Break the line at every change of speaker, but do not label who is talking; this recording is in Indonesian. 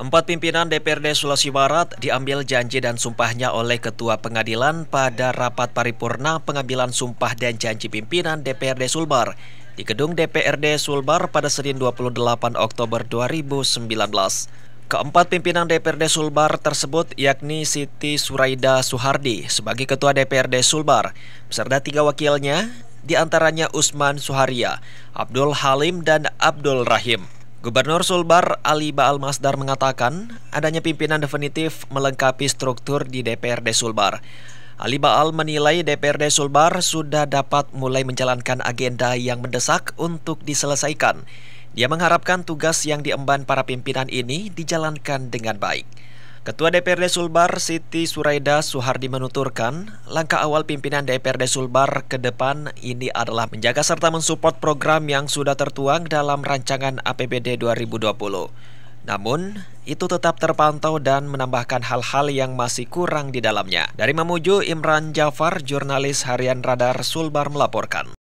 Empat pimpinan DPRD Sulawesi Barat diambil janji dan sumpahnya oleh Ketua Pengadilan pada rapat paripurna pengambilan sumpah dan janji pimpinan DPRD Sulbar di gedung DPRD Sulbar pada Senin 28 Oktober 2019. Keempat pimpinan DPRD Sulbar tersebut yakni Siti Suraida Suhardi sebagai Ketua DPRD Sulbar, beserta tiga wakilnya, diantaranya Usman Suharia, Abdul Halim, dan Abdul Rahim. Gubernur Sulbar Ali Baal Masdar mengatakan adanya pimpinan definitif melengkapi struktur di DPRD Sulbar. Ali Baal menilai DPRD Sulbar sudah dapat mulai menjalankan agenda yang mendesak untuk diselesaikan. Dia mengharapkan tugas yang diemban para pimpinan ini dijalankan dengan baik. Ketua DPRD Sulbar Siti Suraida Suhardi menuturkan, langkah awal pimpinan DPRD Sulbar ke depan ini adalah menjaga serta mensupport program yang sudah tertuang dalam rancangan APBD 2020. Namun, itu tetap terpantau dan menambahkan hal-hal yang masih kurang di dalamnya. Dari Mamuju, Imran Jafar, jurnalis harian Radar Sulbar melaporkan.